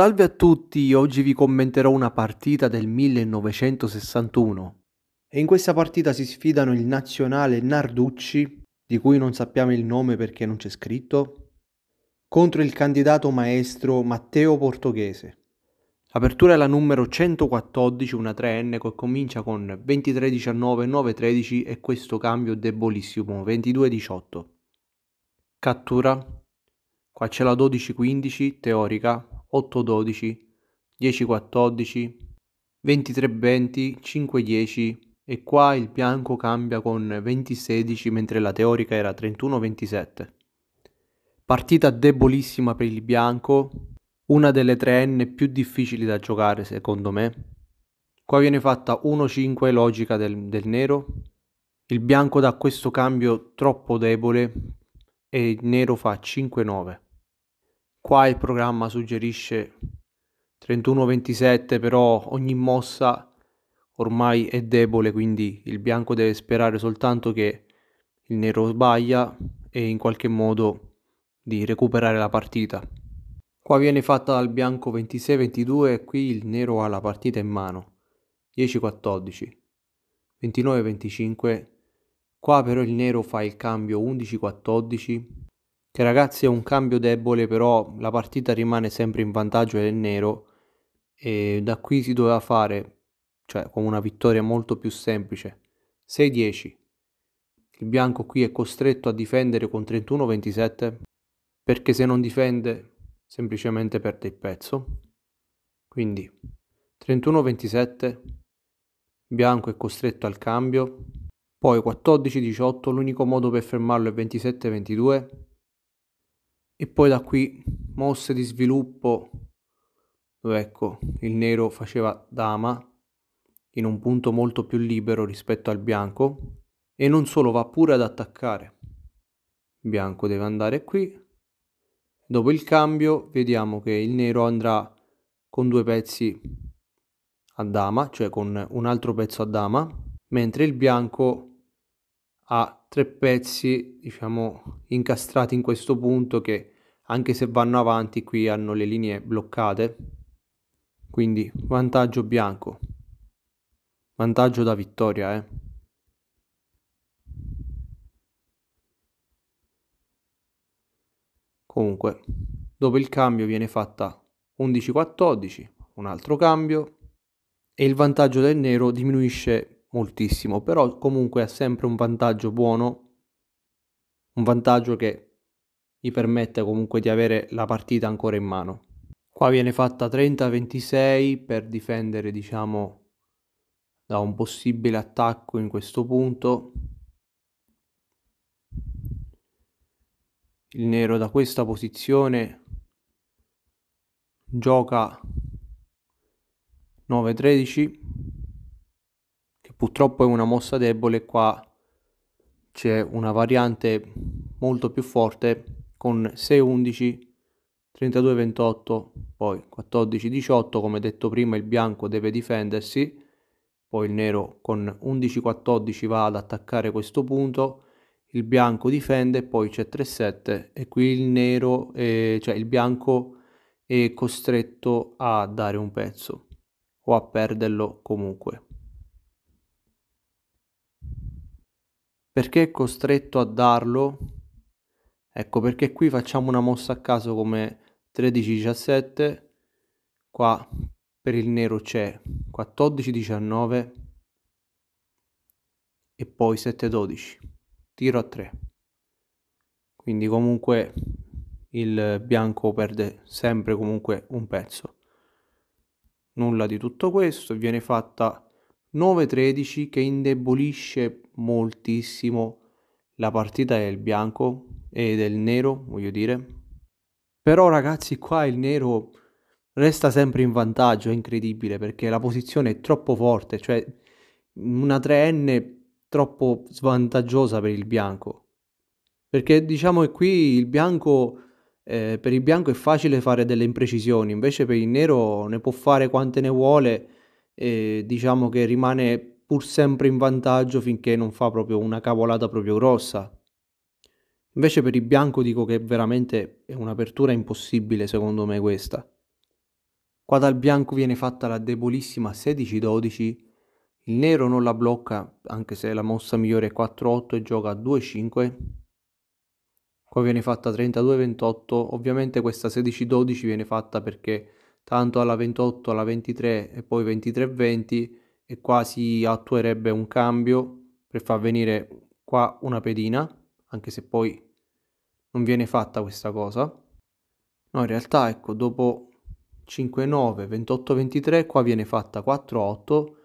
Salve a tutti, oggi vi commenterò una partita del 1961. E in questa partita si sfidano il nazionale Narducci, di cui non sappiamo il nome perché non c'è scritto, contro il candidato maestro Matteo Portoghese. L'apertura è la numero 114, una 3N che comincia con 23-19, 9-13 e questo cambio debolissimo, 22-18. Cattura. Qua c'è la 12-15, teorica, 8-12, 10-14, 23-20, 5-10 e qua il bianco cambia con 20-16 mentre la teorica era 31-27. Partita debolissima per il bianco, una delle 3N più difficili da giocare secondo me. Qua viene fatta 1-5 logica del, del nero, il bianco dà questo cambio troppo debole e il nero fa 5-9. Qua il programma suggerisce 31-27, però ogni mossa ormai è debole, quindi il bianco deve sperare soltanto che il nero sbaglia e in qualche modo di recuperare la partita. Qua viene fatta dal bianco 26-22 e qui il nero ha la partita in mano. 10-14, 29-25. Qua però il nero fa il cambio 11-14 che ragazzi è un cambio debole, però la partita rimane sempre in vantaggio del nero e da qui si doveva fare, cioè con una vittoria molto più semplice, 6-10. Il bianco qui è costretto a difendere con 31-27 perché se non difende semplicemente perde il pezzo. Quindi 31-27, bianco è costretto al cambio. Poi 14-18, l'unico modo per fermarlo è 27-22 e poi da qui mosse di sviluppo dove ecco il nero faceva dama in un punto molto più libero rispetto al bianco e non solo va pure ad attaccare. Il bianco deve andare qui. Dopo il cambio vediamo che il nero andrà con due pezzi a dama, cioè con un altro pezzo a dama, mentre il bianco ha tre pezzi, diciamo, incastrati in questo punto che anche se vanno avanti qui hanno le linee bloccate. Quindi vantaggio bianco. Vantaggio da vittoria, eh. Comunque, dopo il cambio viene fatta 11-14, un altro cambio e il vantaggio del nero diminuisce moltissimo, però comunque ha sempre un vantaggio buono, un vantaggio che gli permette comunque di avere la partita ancora in mano. Qua viene fatta 30-26 per difendere, diciamo, da un possibile attacco in questo punto. Il nero da questa posizione gioca 9-13 purtroppo è una mossa debole, qua c'è una variante molto più forte con 6-11, 32-28, poi 14-18, come detto prima il bianco deve difendersi, poi il nero con 11-14 va ad attaccare questo punto, il bianco difende, poi c'è 3-7 e qui il nero, eh, cioè il bianco è costretto a dare un pezzo o a perderlo comunque. Perché è costretto a darlo? Ecco perché qui facciamo una mossa a caso come 13-17, qua per il nero c'è 14-19 e poi 7-12, tiro a 3. Quindi comunque il bianco perde sempre comunque un pezzo. Nulla di tutto questo, viene fatta 9-13 che indebolisce moltissimo la partita del bianco e del nero, voglio dire. Però ragazzi, qua il nero resta sempre in vantaggio, è incredibile perché la posizione è troppo forte, cioè una 3N troppo svantaggiosa per il bianco. Perché diciamo che qui il bianco eh, per il bianco è facile fare delle imprecisioni, invece per il nero ne può fare quante ne vuole eh, diciamo che rimane pur sempre in vantaggio finché non fa proprio una cavolata proprio grossa. Invece per il bianco dico che veramente è un'apertura impossibile secondo me questa. Qua dal bianco viene fatta la debolissima 16-12, il nero non la blocca anche se la mossa migliore è 4-8 e gioca 2-5. Qua viene fatta 32-28, ovviamente questa 16-12 viene fatta perché tanto alla 28, alla 23 e poi 23-20 e qua si attuerebbe un cambio per far venire qua una pedina, anche se poi non viene fatta questa cosa. No, in realtà ecco, dopo 5, 9, 28, 23, qua viene fatta 4, 8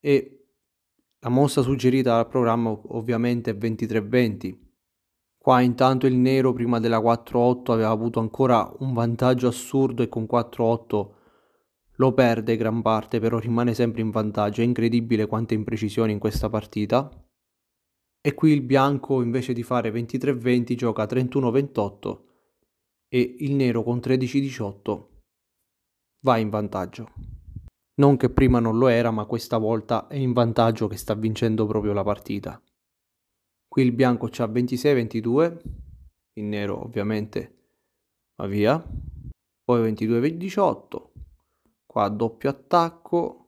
e la mossa suggerita dal programma ovviamente è 23, 20 Qua intanto il nero prima della 4-8 aveva avuto ancora un vantaggio assurdo e con 4-8 lo perde gran parte, però rimane sempre in vantaggio. È incredibile quante imprecisioni in questa partita. E qui il bianco invece di fare 23-20 gioca 31-28 e il nero con 13-18 va in vantaggio. Non che prima non lo era, ma questa volta è in vantaggio che sta vincendo proprio la partita qui il bianco c'ha 26 22 il nero ovviamente va via poi 22 18 qua doppio attacco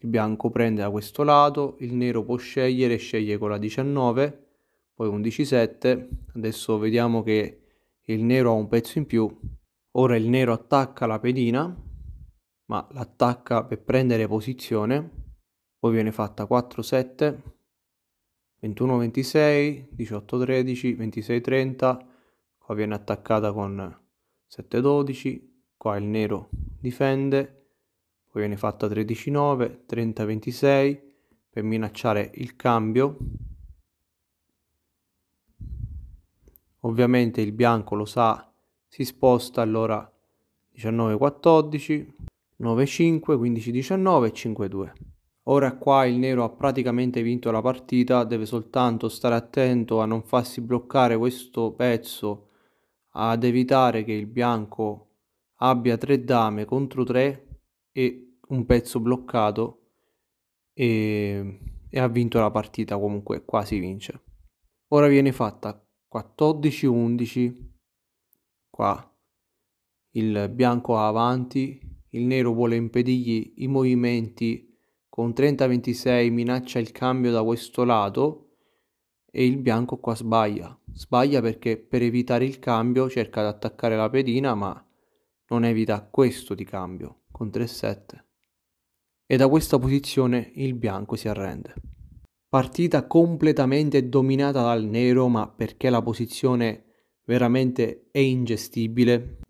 il bianco prende da questo lato il nero può scegliere sceglie con la 19 poi 11 7 adesso vediamo che il nero ha un pezzo in più ora il nero attacca la pedina ma l'attacca per prendere posizione poi viene fatta 4 7 21 26 18 13 26 30 qua viene attaccata con 7 12 qua il nero difende poi viene fatta 13 9 30 26 per minacciare il cambio ovviamente il bianco lo sa si sposta allora 19 14 9 5 15 19 5 2 Ora qua il nero ha praticamente vinto la partita, deve soltanto stare attento a non farsi bloccare questo pezzo, ad evitare che il bianco abbia tre dame contro tre e un pezzo bloccato e, e ha vinto la partita comunque, quasi vince. Ora viene fatta 14-11, qua il bianco ha avanti, il nero vuole impedirgli i movimenti con 30-26 minaccia il cambio da questo lato e il bianco qua sbaglia. Sbaglia perché per evitare il cambio cerca di attaccare la pedina ma non evita questo di cambio con 3-7. E da questa posizione il bianco si arrende. Partita completamente dominata dal nero ma perché la posizione veramente è ingestibile.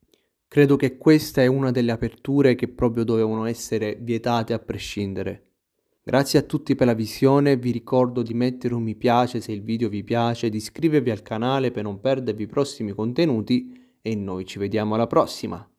Credo che questa è una delle aperture che proprio dovevano essere vietate a prescindere Grazie a tutti per la visione, vi ricordo di mettere un mi piace se il video vi piace, di iscrivervi al canale per non perdervi i prossimi contenuti e noi ci vediamo alla prossima.